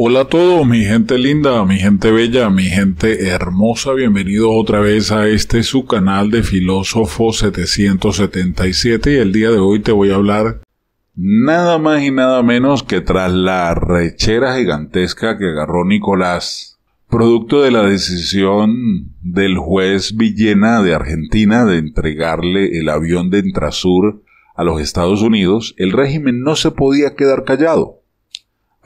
Hola a todos, mi gente linda, mi gente bella, mi gente hermosa, bienvenidos otra vez a este su canal de Filósofo 777 y el día de hoy te voy a hablar nada más y nada menos que tras la rechera gigantesca que agarró Nicolás, producto de la decisión del juez Villena de Argentina de entregarle el avión de Intrasur a los Estados Unidos, el régimen no se podía quedar callado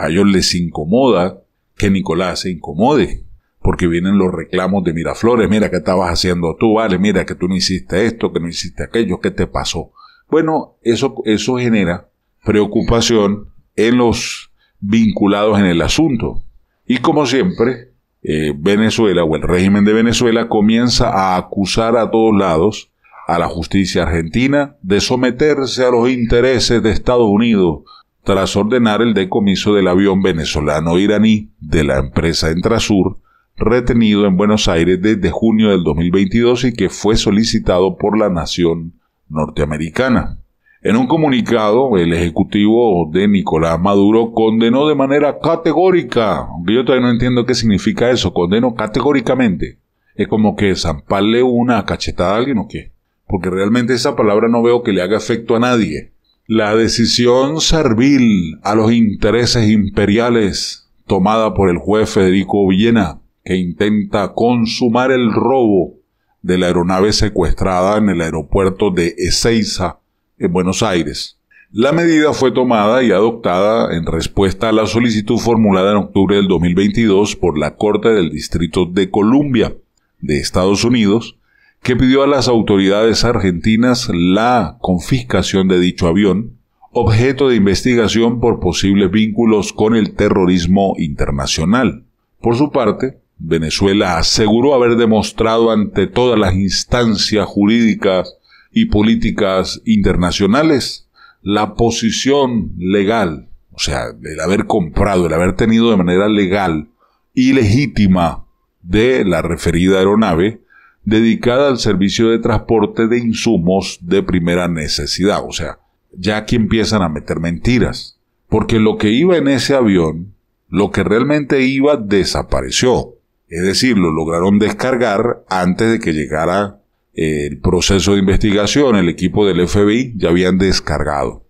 a ellos les incomoda que Nicolás se incomode, porque vienen los reclamos de Miraflores, mira que estabas haciendo tú, vale, mira que tú no hiciste esto, que no hiciste aquello, ¿qué te pasó? Bueno, eso, eso genera preocupación en los vinculados en el asunto. Y como siempre, eh, Venezuela o el régimen de Venezuela comienza a acusar a todos lados a la justicia argentina de someterse a los intereses de Estados Unidos, tras ordenar el decomiso del avión venezolano-iraní de la empresa Entrasur, retenido en Buenos Aires desde junio del 2022 y que fue solicitado por la nación norteamericana. En un comunicado, el ejecutivo de Nicolás Maduro condenó de manera categórica, yo todavía no entiendo qué significa eso, condenó categóricamente. Es como que zamparle una cachetada a alguien o qué, porque realmente esa palabra no veo que le haga efecto a nadie. La decisión servil a los intereses imperiales tomada por el juez Federico Villena, que intenta consumar el robo de la aeronave secuestrada en el aeropuerto de Ezeiza, en Buenos Aires. La medida fue tomada y adoptada en respuesta a la solicitud formulada en octubre del 2022 por la Corte del Distrito de Columbia de Estados Unidos, que pidió a las autoridades argentinas la confiscación de dicho avión, objeto de investigación por posibles vínculos con el terrorismo internacional. Por su parte, Venezuela aseguró haber demostrado ante todas las instancias jurídicas y políticas internacionales la posición legal, o sea, el haber comprado, el haber tenido de manera legal y legítima de la referida aeronave, dedicada al servicio de transporte de insumos de primera necesidad. O sea, ya aquí empiezan a meter mentiras, porque lo que iba en ese avión, lo que realmente iba, desapareció. Es decir, lo lograron descargar antes de que llegara eh, el proceso de investigación, el equipo del FBI ya habían descargado.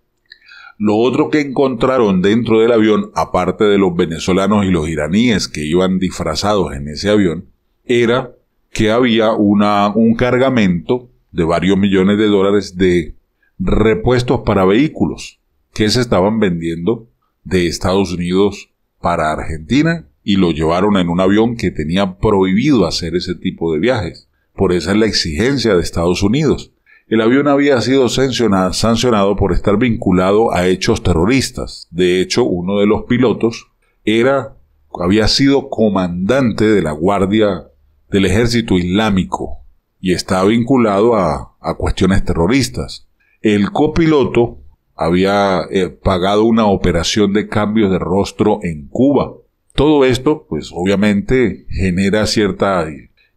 Lo otro que encontraron dentro del avión, aparte de los venezolanos y los iraníes que iban disfrazados en ese avión, era que había una, un cargamento de varios millones de dólares de repuestos para vehículos que se estaban vendiendo de Estados Unidos para Argentina y lo llevaron en un avión que tenía prohibido hacer ese tipo de viajes. Por esa es la exigencia de Estados Unidos. El avión había sido sancionado por estar vinculado a hechos terroristas. De hecho, uno de los pilotos era, había sido comandante de la Guardia del ejército islámico y está vinculado a, cuestiones terroristas. El copiloto había eh, pagado una operación de cambios de rostro en Cuba. Todo esto, pues obviamente, genera cierta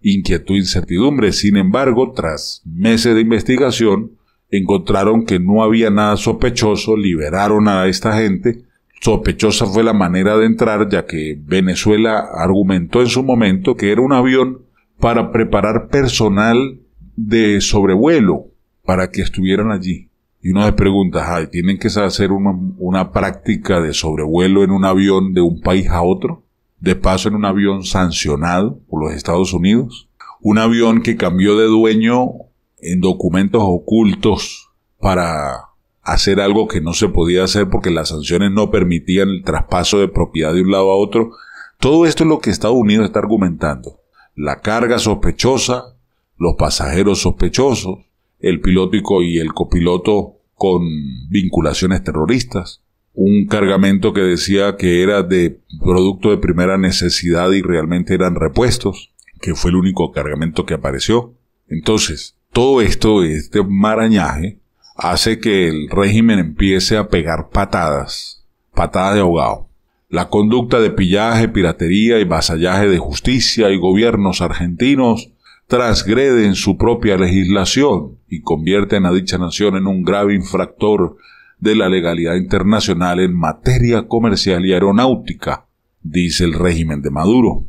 inquietud, e incertidumbre. Sin embargo, tras meses de investigación, encontraron que no había nada sospechoso, liberaron a esta gente. Sospechosa fue la manera de entrar, ya que Venezuela argumentó en su momento que era un avión para preparar personal de sobrevuelo para que estuvieran allí. Y uno se pregunta, ¿tienen que hacer una, una práctica de sobrevuelo en un avión de un país a otro? De paso en un avión sancionado por los Estados Unidos. Un avión que cambió de dueño en documentos ocultos para hacer algo que no se podía hacer porque las sanciones no permitían el traspaso de propiedad de un lado a otro. Todo esto es lo que Estados Unidos está argumentando la carga sospechosa, los pasajeros sospechosos, el pilótico y el copiloto con vinculaciones terroristas, un cargamento que decía que era de producto de primera necesidad y realmente eran repuestos, que fue el único cargamento que apareció. Entonces, todo esto, este marañaje, hace que el régimen empiece a pegar patadas, patadas de ahogado. La conducta de pillaje, piratería y vasallaje de justicia y gobiernos argentinos transgreden su propia legislación y convierten a dicha nación en un grave infractor de la legalidad internacional en materia comercial y aeronáutica, dice el régimen de Maduro.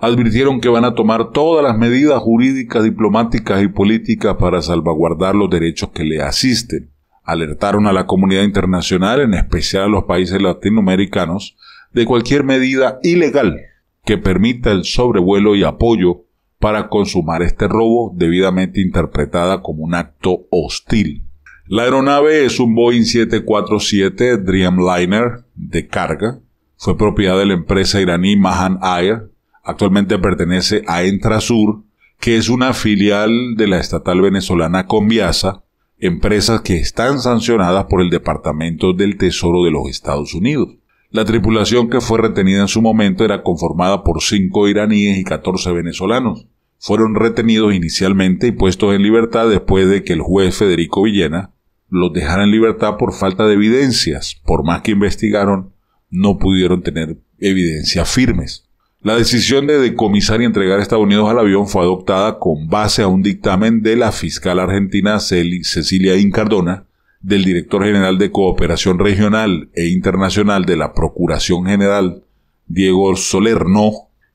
Advirtieron que van a tomar todas las medidas jurídicas, diplomáticas y políticas para salvaguardar los derechos que le asisten. Alertaron a la comunidad internacional, en especial a los países latinoamericanos, de cualquier medida ilegal que permita el sobrevuelo y apoyo para consumar este robo debidamente interpretada como un acto hostil. La aeronave es un Boeing 747 Dreamliner de carga. Fue propiedad de la empresa iraní Mahan Air. Actualmente pertenece a Entrasur, que es una filial de la estatal venezolana Conviasa, empresas que están sancionadas por el Departamento del Tesoro de los Estados Unidos. La tripulación que fue retenida en su momento era conformada por cinco iraníes y 14 venezolanos. Fueron retenidos inicialmente y puestos en libertad después de que el juez Federico Villena los dejara en libertad por falta de evidencias. Por más que investigaron, no pudieron tener evidencias firmes. La decisión de decomisar y entregar a Estados Unidos al avión fue adoptada con base a un dictamen de la fiscal argentina Cecilia Incardona, del director general de Cooperación Regional e Internacional de la Procuración General, Diego Solerno,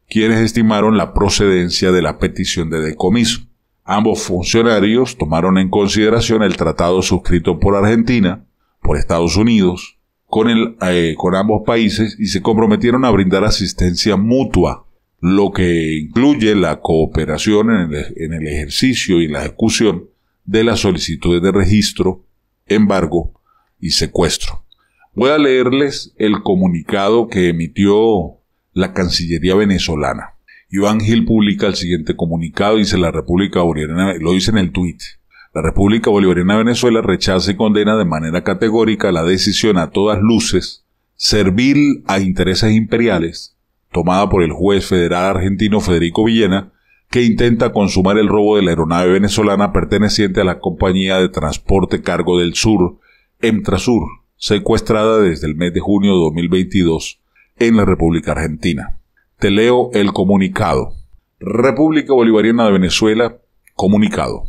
quienes estimaron la procedencia de la petición de decomiso. Ambos funcionarios tomaron en consideración el tratado suscrito por Argentina, por Estados Unidos, con, el, eh, con ambos países y se comprometieron a brindar asistencia mutua, lo que incluye la cooperación en el, en el ejercicio y la ejecución de las solicitudes de registro embargo y secuestro. Voy a leerles el comunicado que emitió la Cancillería venezolana. Iván Gil publica el siguiente comunicado, dice la República Bolivariana, lo dice en el tuit. La República Bolivariana de Venezuela rechaza y condena de manera categórica la decisión a todas luces, servil a intereses imperiales, tomada por el juez federal argentino Federico Villena, que intenta consumar el robo de la aeronave venezolana perteneciente a la compañía de transporte cargo del sur, Emtrasur, secuestrada desde el mes de junio de 2022 en la República Argentina. Te leo el comunicado. República Bolivariana de Venezuela, comunicado.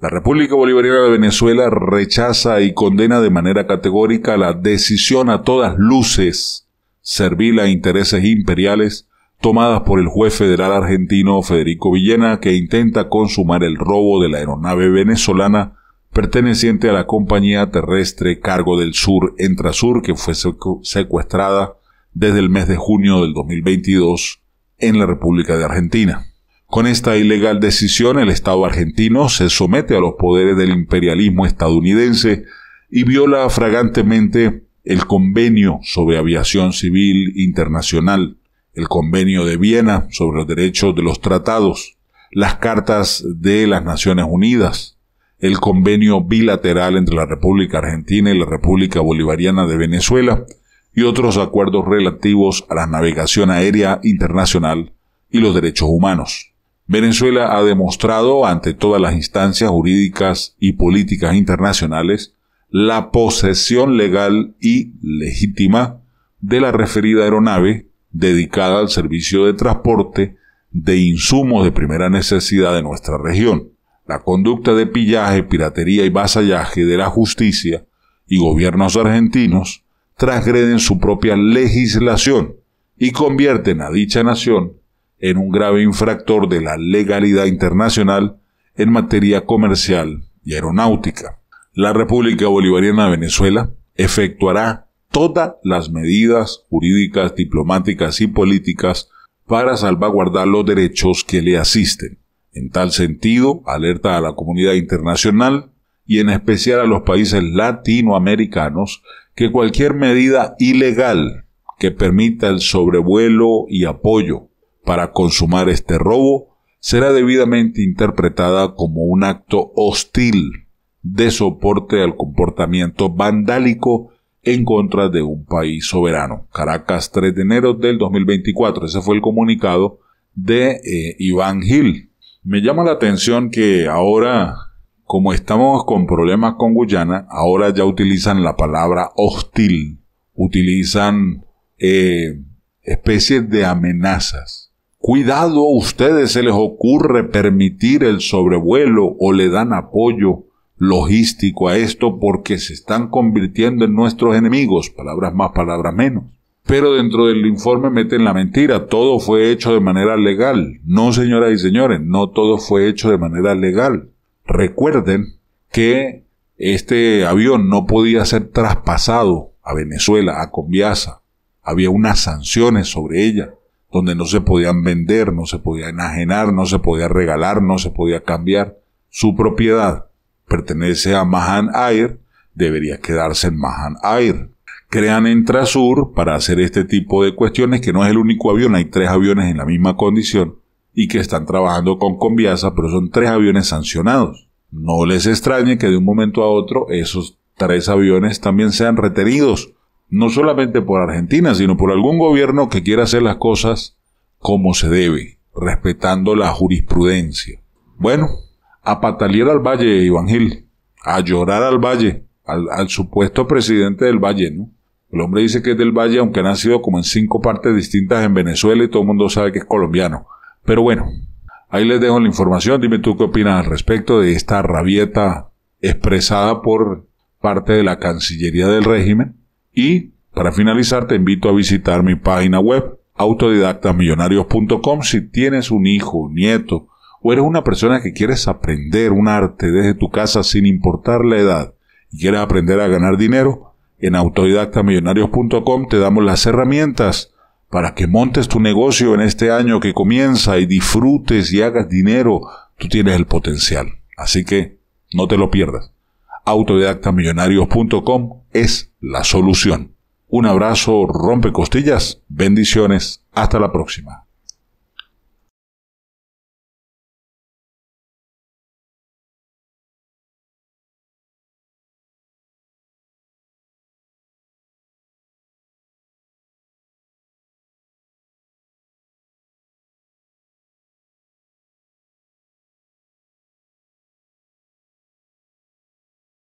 La República Bolivariana de Venezuela rechaza y condena de manera categórica la decisión a todas luces servil a intereses imperiales tomadas por el juez federal argentino Federico Villena, que intenta consumar el robo de la aeronave venezolana perteneciente a la compañía terrestre Cargo del Sur Entrasur, que fue secuestrada desde el mes de junio del 2022 en la República de Argentina. Con esta ilegal decisión, el Estado argentino se somete a los poderes del imperialismo estadounidense y viola fragantemente el Convenio sobre Aviación Civil Internacional, el Convenio de Viena sobre los derechos de los tratados, las cartas de las Naciones Unidas, el Convenio bilateral entre la República Argentina y la República Bolivariana de Venezuela y otros acuerdos relativos a la navegación aérea internacional y los derechos humanos. Venezuela ha demostrado ante todas las instancias jurídicas y políticas internacionales la posesión legal y legítima de la referida aeronave dedicada al servicio de transporte de insumos de primera necesidad de nuestra región. La conducta de pillaje, piratería y vasallaje de la justicia y gobiernos argentinos transgreden su propia legislación y convierten a dicha nación en un grave infractor de la legalidad internacional en materia comercial y aeronáutica. La República Bolivariana de Venezuela efectuará todas las medidas jurídicas, diplomáticas y políticas para salvaguardar los derechos que le asisten. En tal sentido, alerta a la comunidad internacional y en especial a los países latinoamericanos que cualquier medida ilegal que permita el sobrevuelo y apoyo para consumar este robo será debidamente interpretada como un acto hostil de soporte al comportamiento vandálico en contra de un país soberano. Caracas, 3 de enero del 2024. Ese fue el comunicado de eh, Iván Gil. Me llama la atención que ahora, como estamos con problemas con Guyana, ahora ya utilizan la palabra hostil, utilizan eh, especies de amenazas. Cuidado, a ustedes se les ocurre permitir el sobrevuelo o le dan apoyo logístico a esto porque se están convirtiendo en nuestros enemigos, palabras más, palabras menos. Pero dentro del informe meten la mentira, todo fue hecho de manera legal. No, señoras y señores, no todo fue hecho de manera legal. Recuerden que este avión no podía ser traspasado a Venezuela, a Conviasa. Había unas sanciones sobre ella, donde no se podían vender, no se podía enajenar, no se podía regalar, no se podía cambiar su propiedad pertenece a Mahan Air, debería quedarse en Mahan Air. Crean Entrasur para hacer este tipo de cuestiones, que no es el único avión, hay tres aviones en la misma condición y que están trabajando con Conviasa, pero son tres aviones sancionados. No les extrañe que de un momento a otro esos tres aviones también sean retenidos, no solamente por Argentina, sino por algún gobierno que quiera hacer las cosas como se debe, respetando la jurisprudencia. Bueno, a patalear al valle, Iván Gil, a llorar al valle, al, supuesto presidente del valle, ¿no? El hombre dice que es del valle, aunque ha nacido como en cinco partes distintas en Venezuela y todo el mundo sabe que es colombiano. Pero bueno, ahí les dejo la información. Dime tú qué opinas al respecto de esta rabieta expresada por parte de la Cancillería del régimen. Y para finalizar, te invito a visitar mi página web autodidactamillonarios.com si tienes un hijo, nieto, o eres una persona que quieres aprender un arte desde tu casa sin importar la edad y quieres aprender a ganar dinero, en autodidactamillonarios.com te damos las herramientas para que montes tu negocio en este año que comienza y disfrutes y hagas dinero. Tú tienes el potencial. Así que no te lo pierdas. Autodidactamillonarios.com es la solución. Un abrazo, rompe costillas, bendiciones, hasta la próxima.